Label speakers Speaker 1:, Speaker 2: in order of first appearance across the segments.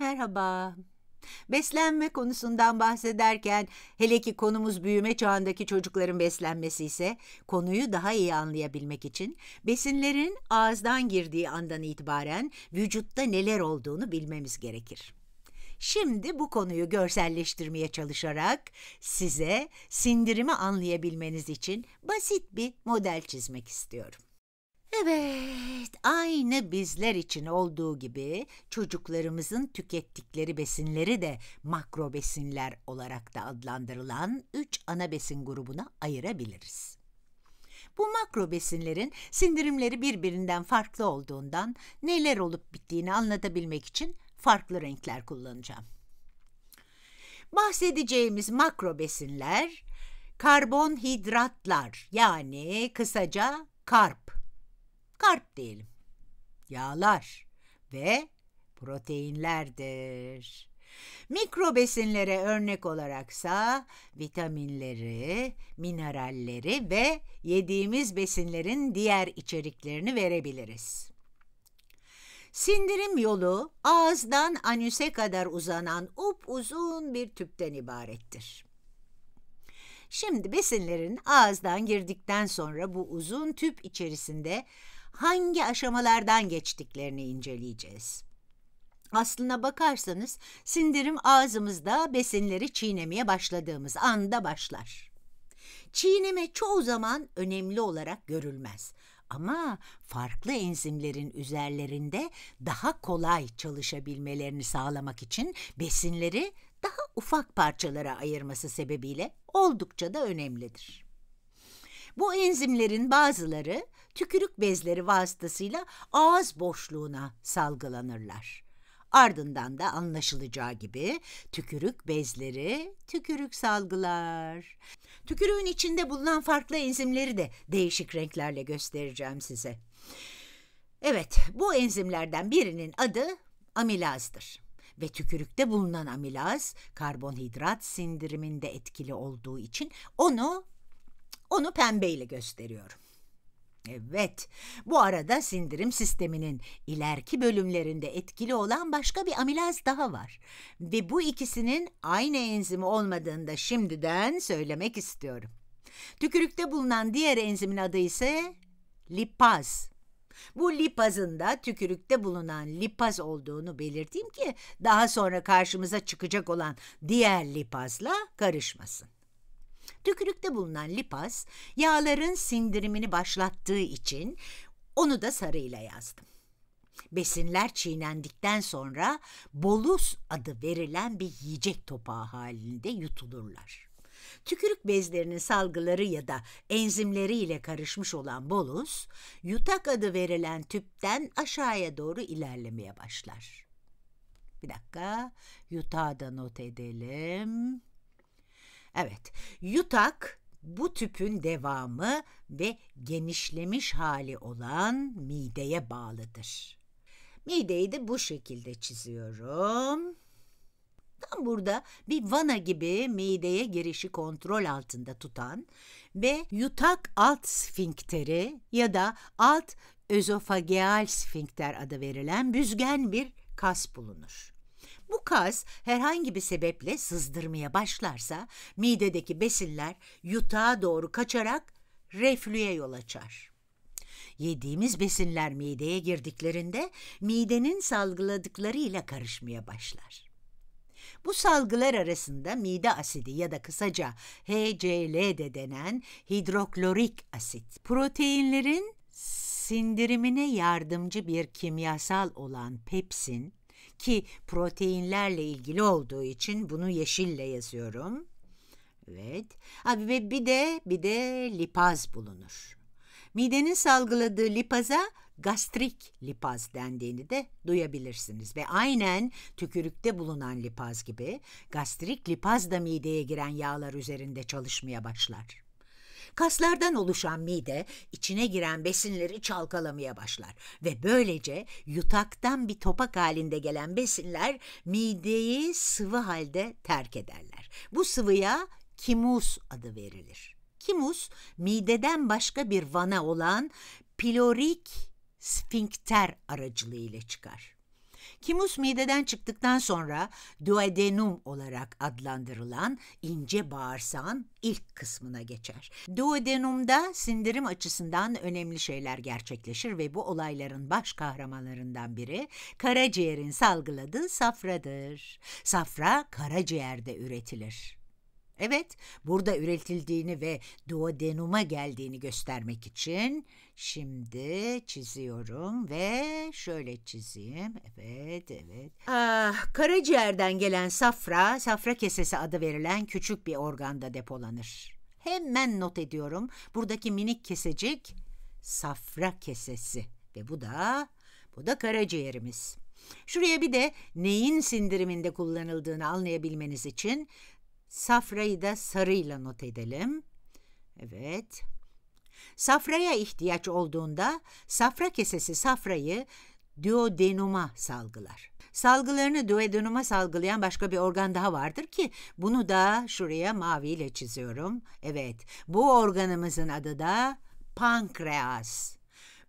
Speaker 1: Merhaba. Beslenme konusundan bahsederken hele ki konumuz büyüme çağındaki çocukların beslenmesi ise konuyu daha iyi anlayabilmek için besinlerin ağızdan girdiği andan itibaren vücutta neler olduğunu bilmemiz gerekir. Şimdi bu konuyu görselleştirmeye çalışarak size sindirimi anlayabilmeniz için basit bir model çizmek istiyorum. Evet, aynı bizler için olduğu gibi çocuklarımızın tükettikleri besinleri de makro besinler olarak da adlandırılan üç ana besin grubuna ayırabiliriz. Bu makro besinlerin sindirimleri birbirinden farklı olduğundan neler olup bittiğini anlatabilmek için farklı renkler kullanacağım. Bahsedeceğimiz makro besinler karbonhidratlar yani kısaca karp karp diyelim. Yağlar ve proteinlerdir. Mikro besinlere örnek olaraksa vitaminleri, mineralleri ve yediğimiz besinlerin diğer içeriklerini verebiliriz. Sindirim yolu ağızdan anüse kadar uzanan upuzun bir tüpten ibarettir. Şimdi besinlerin ağızdan girdikten sonra bu uzun tüp içerisinde hangi aşamalardan geçtiklerini inceleyeceğiz. Aslına bakarsanız sindirim ağzımızda besinleri çiğnemeye başladığımız anda başlar. Çiğneme çoğu zaman önemli olarak görülmez ama farklı enzimlerin üzerlerinde daha kolay çalışabilmelerini sağlamak için besinleri daha ufak parçalara ayırması sebebiyle oldukça da önemlidir. Bu enzimlerin bazıları tükürük bezleri vasıtasıyla ağız boşluğuna salgılanırlar. Ardından da anlaşılacağı gibi tükürük bezleri tükürük salgılar. Tükürüğün içinde bulunan farklı enzimleri de değişik renklerle göstereceğim size. Evet, bu enzimlerden birinin adı amilazdır ve tükürükte bulunan amilaz karbonhidrat sindiriminde etkili olduğu için onu onu pembeyle gösteriyorum. Evet, bu arada sindirim sisteminin ileriki bölümlerinde etkili olan başka bir amilaz daha var. Ve bu ikisinin aynı enzimi olmadığını da şimdiden söylemek istiyorum. Tükürükte bulunan diğer enzimin adı ise lipaz. Bu lipazın da tükürükte bulunan lipaz olduğunu belirteyim ki daha sonra karşımıza çıkacak olan diğer lipazla karışmasın. Tükürükte bulunan lipaz yağların sindirimini başlattığı için onu da sarıyla yazdım. Besinler çiğnendikten sonra bolus adı verilen bir yiyecek topağı halinde yutulurlar. Tükürük bezlerinin salgıları ya da enzimleri ile karışmış olan bolus, yutak adı verilen tüpten aşağıya doğru ilerlemeye başlar. Bir dakika, yutağı da not edelim. Evet, yutak bu tüpün devamı ve genişlemiş hali olan mideye bağlıdır. Mideyi de bu şekilde çiziyorum. Tam burada bir vana gibi mideye girişi kontrol altında tutan ve yutak alt sfinkteri ya da alt özofageal sfinkter adı verilen büzgen bir kas bulunur. Bu kas herhangi bir sebeple sızdırmaya başlarsa midedeki besinler yutağa doğru kaçarak reflüye yol açar. Yediğimiz besinler mideye girdiklerinde midenin salgıladıklarıyla karışmaya başlar. Bu salgılar arasında mide asidi ya da kısaca HCl de denen hidroklorik asit, proteinlerin sindirimine yardımcı bir kimyasal olan pepsin, ki proteinlerle ilgili olduğu için bunu yeşille yazıyorum. Evet. Abi ve bir de bir de lipaz bulunur. Midenin salgıladığı lipaza gastrik lipaz dendiğini de duyabilirsiniz ve aynen tükürükte bulunan lipaz gibi gastrik lipaz da mideye giren yağlar üzerinde çalışmaya başlar. Kaslardan oluşan mide içine giren besinleri çalkalamaya başlar ve böylece yutaktan bir topak halinde gelen besinler mideyi sıvı halde terk ederler. Bu sıvıya kimus adı verilir. Kimus mideden başka bir vana olan pilorik sfinkter aracılığıyla çıkar. Kimus mideden çıktıktan sonra duodenum olarak adlandırılan ince bağırsağın ilk kısmına geçer. Duodenumda sindirim açısından önemli şeyler gerçekleşir ve bu olayların baş kahramanlarından biri karaciğerin salgıladığı safradır. Safra karaciğerde üretilir. Evet, burada üretildiğini ve duodenuma geldiğini göstermek için şimdi çiziyorum ve şöyle çizeyim. Evet, evet. Ah, karaciğerden gelen safra, safra kesesi adı verilen küçük bir organda depolanır. Hemen not ediyorum. Buradaki minik kesecik safra kesesi ve bu da bu da karaciğerimiz. Şuraya bir de neyin sindiriminde kullanıldığını anlayabilmeniz için Safrayı da sarıyla not edelim. Evet. Safraya ihtiyaç olduğunda safra kesesi safrayı duodenuma salgılar. Salgılarını duodenuma salgılayan başka bir organ daha vardır ki bunu da şuraya maviyle çiziyorum. Evet bu organımızın adı da pankreas.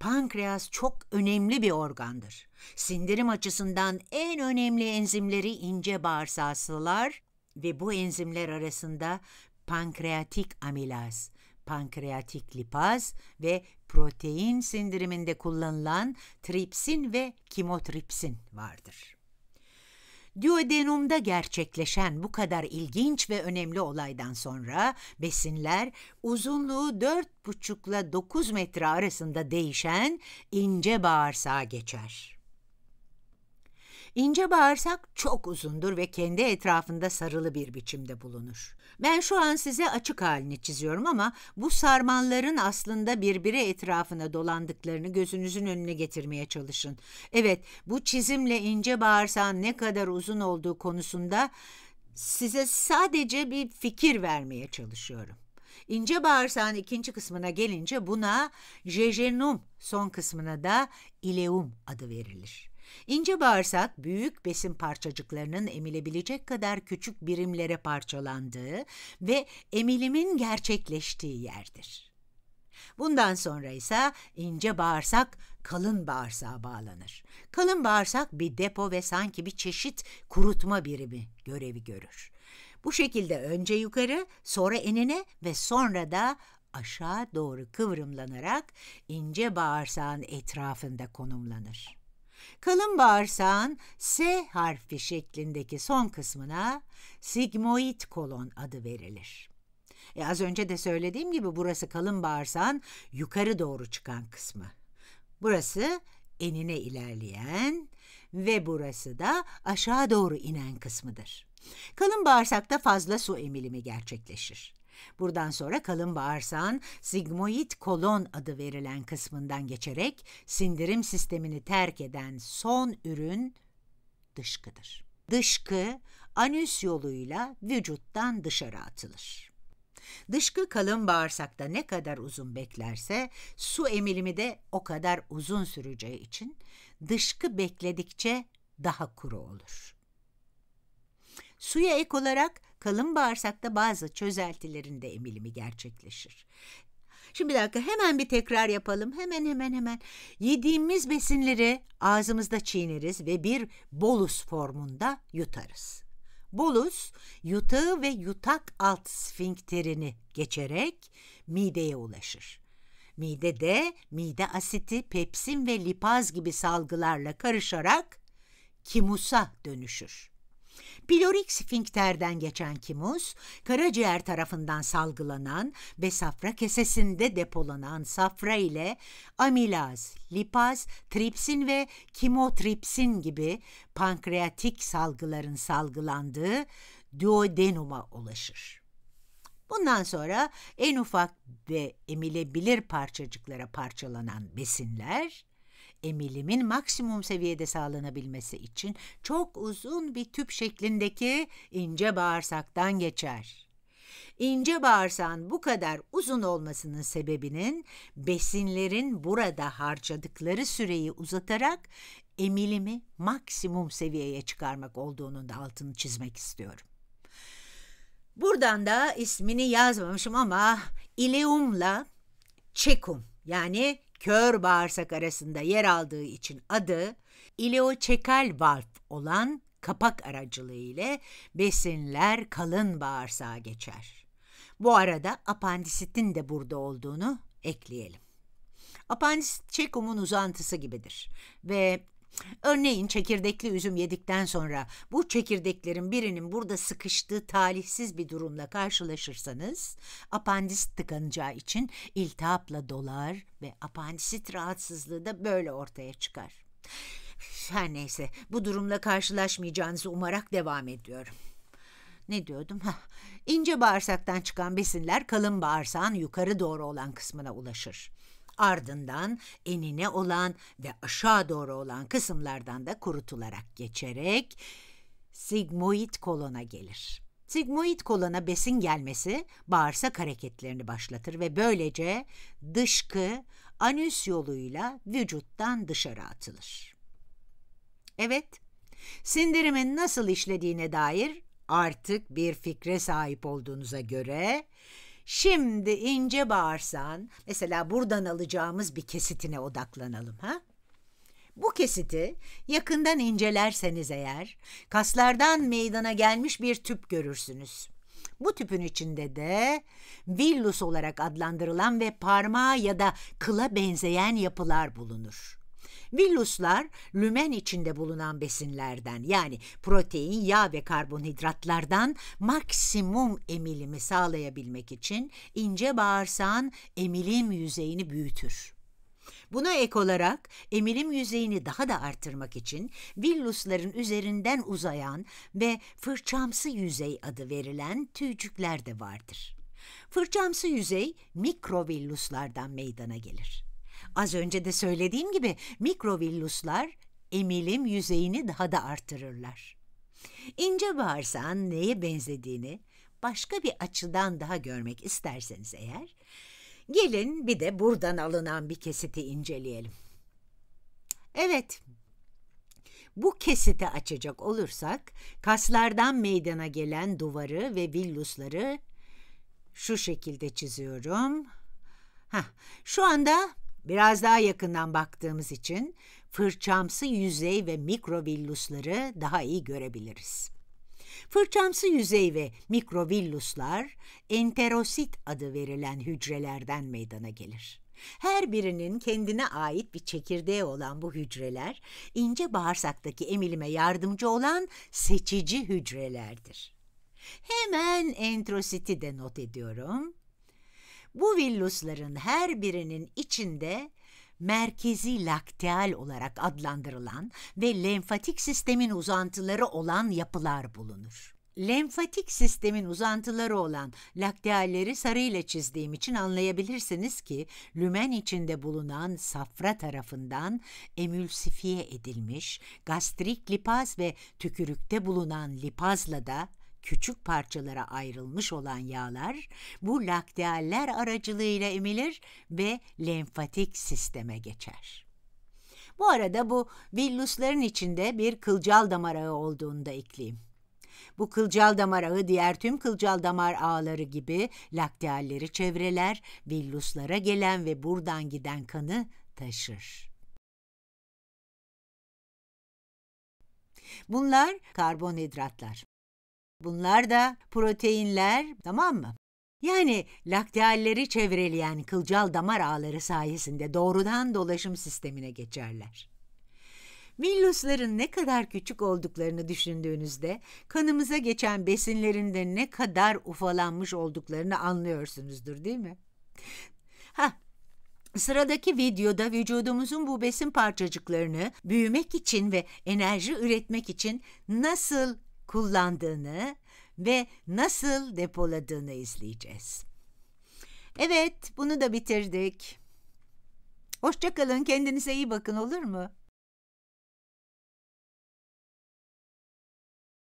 Speaker 1: Pankreas çok önemli bir organdır. Sindirim açısından en önemli enzimleri ince bağırsaklılar ve bu enzimler arasında pankreatik amilaz, pankreatik lipaz ve protein sindiriminde kullanılan tripsin ve kimotripsin vardır. Duodenumda gerçekleşen bu kadar ilginç ve önemli olaydan sonra besinler uzunluğu 4,5 ile 9 metre arasında değişen ince bağırsağa geçer. İnce bağırsak çok uzundur ve kendi etrafında sarılı bir biçimde bulunur. Ben şu an size açık halini çiziyorum ama bu sarmalların aslında birbiri etrafına dolandıklarını gözünüzün önüne getirmeye çalışın. Evet, bu çizimle ince bağırsağın ne kadar uzun olduğu konusunda size sadece bir fikir vermeye çalışıyorum. İnce bağırsağın ikinci kısmına gelince buna jejunum, son kısmına da ileum adı verilir. İnce bağırsak büyük besin parçacıklarının emilebilecek kadar küçük birimlere parçalandığı ve emilimin gerçekleştiği yerdir. Bundan sonra ise ince bağırsak kalın bağırsağa bağlanır. Kalın bağırsak bir depo ve sanki bir çeşit kurutma birimi görevi görür. Bu şekilde önce yukarı, sonra enine ve sonra da aşağı doğru kıvrımlanarak ince bağırsağın etrafında konumlanır. Kalın bağırsağın S harfi şeklindeki son kısmına sigmoid kolon adı verilir. E az önce de söylediğim gibi burası kalın bağırsağın yukarı doğru çıkan kısmı. Burası enine ilerleyen ve burası da aşağı doğru inen kısmıdır. Kalın bağırsakta fazla su emilimi gerçekleşir. Buradan sonra kalın bağırsağın sigmoid kolon adı verilen kısmından geçerek sindirim sistemini terk eden son ürün dışkıdır. Dışkı anüs yoluyla vücuttan dışarı atılır. Dışkı kalın bağırsakta ne kadar uzun beklerse su emilimi de o kadar uzun süreceği için dışkı bekledikçe daha kuru olur. Suya ek olarak kalın bağırsakta bazı çözeltilerin de emilimi gerçekleşir. Şimdi bir dakika hemen bir tekrar yapalım. Hemen hemen hemen. Yediğimiz besinleri ağzımızda çiğneriz ve bir bolus formunda yutarız. Bolus yutağı ve yutak alt sfinkterini geçerek mideye ulaşır. Midede mide asiti, pepsin ve lipaz gibi salgılarla karışarak kimusa dönüşür. Pilorik sfinkterden geçen kimus, karaciğer tarafından salgılanan ve safra kesesinde depolanan safra ile amilaz, lipaz, tripsin ve kimotripsin gibi pankreatik salgıların salgılandığı duodenuma ulaşır. Bundan sonra en ufak ve emilebilir parçacıklara parçalanan besinler emilimin maksimum seviyede sağlanabilmesi için çok uzun bir tüp şeklindeki ince bağırsaktan geçer. İnce bağırsağın bu kadar uzun olmasının sebebinin besinlerin burada harcadıkları süreyi uzatarak emilimi maksimum seviyeye çıkarmak olduğunun da altını çizmek istiyorum. Buradan da ismini yazmamışım ama ileumla çekum yani kör bağırsak arasında yer aldığı için adı ileoçekal valf olan kapak aracılığı ile besinler kalın bağırsağa geçer. Bu arada apandisitin de burada olduğunu ekleyelim. Apandisit çekumun uzantısı gibidir ve Örneğin çekirdekli üzüm yedikten sonra bu çekirdeklerin birinin burada sıkıştığı talihsiz bir durumla karşılaşırsanız apandis tıkanacağı için iltihapla dolar ve apandisit rahatsızlığı da böyle ortaya çıkar. Her neyse bu durumla karşılaşmayacağınızı umarak devam ediyorum. Ne diyordum? Heh. İnce bağırsaktan çıkan besinler kalın bağırsağın yukarı doğru olan kısmına ulaşır. Ardından enine olan ve aşağı doğru olan kısımlardan da kurutularak geçerek sigmoid kolona gelir. Sigmoid kolona besin gelmesi bağırsak hareketlerini başlatır ve böylece dışkı anüs yoluyla vücuttan dışarı atılır. Evet, sindirimin nasıl işlediğine dair artık bir fikre sahip olduğunuza göre Şimdi ince bağırsan, mesela buradan alacağımız bir kesitine odaklanalım ha? Bu kesiti yakından incelerseniz eğer kaslardan meydana gelmiş bir tüp görürsünüz. Bu tüpün içinde de villus olarak adlandırılan ve parmağa ya da kıla benzeyen yapılar bulunur. Villuslar lümen içinde bulunan besinlerden yani protein, yağ ve karbonhidratlardan maksimum emilimi sağlayabilmek için ince bağırsağın emilim yüzeyini büyütür. Buna ek olarak emilim yüzeyini daha da artırmak için villusların üzerinden uzayan ve fırçamsı yüzey adı verilen tüycükler de vardır. Fırçamsı yüzey mikrovilluslardan meydana gelir. Az önce de söylediğim gibi mikrovilluslar emilim yüzeyini daha da artırırlar. İnce bağırsağın neye benzediğini başka bir açıdan daha görmek isterseniz eğer, gelin bir de buradan alınan bir kesiti inceleyelim. Evet, bu kesiti açacak olursak kaslardan meydana gelen duvarı ve villusları şu şekilde çiziyorum. Heh, şu anda Biraz daha yakından baktığımız için fırçamsı yüzey ve mikrovillusları daha iyi görebiliriz. Fırçamsı yüzey ve mikrovilluslar enterosit adı verilen hücrelerden meydana gelir. Her birinin kendine ait bir çekirdeği olan bu hücreler ince bağırsaktaki emilime yardımcı olan seçici hücrelerdir. Hemen entrositi de not ediyorum. Bu villusların her birinin içinde merkezi lakteal olarak adlandırılan ve lenfatik sistemin uzantıları olan yapılar bulunur. Lenfatik sistemin uzantıları olan laktealleri sarıyla çizdiğim için anlayabilirsiniz ki lümen içinde bulunan safra tarafından emülsifiye edilmiş gastrik lipaz ve tükürükte bulunan lipazla da küçük parçalara ayrılmış olan yağlar bu laktealler aracılığıyla emilir ve lenfatik sisteme geçer. Bu arada bu villusların içinde bir kılcal damar ağı olduğunu da ekleyeyim. Bu kılcal damar ağı diğer tüm kılcal damar ağları gibi laktealleri çevreler, villuslara gelen ve buradan giden kanı taşır. Bunlar karbonhidratlar. Bunlar da proteinler, tamam mı? Yani laktealleri çevreleyen kılcal damar ağları sayesinde doğrudan dolaşım sistemine geçerler. Millusların ne kadar küçük olduklarını düşündüğünüzde kanımıza geçen besinlerinde ne kadar ufalanmış olduklarını anlıyorsunuzdur değil mi? Ha, Sıradaki videoda vücudumuzun bu besin parçacıklarını büyümek için ve enerji üretmek için nasıl kullandığını ve nasıl depoladığını izleyeceğiz. Evet, bunu da bitirdik. Hoşçakalın, kendinize iyi bakın olur mu?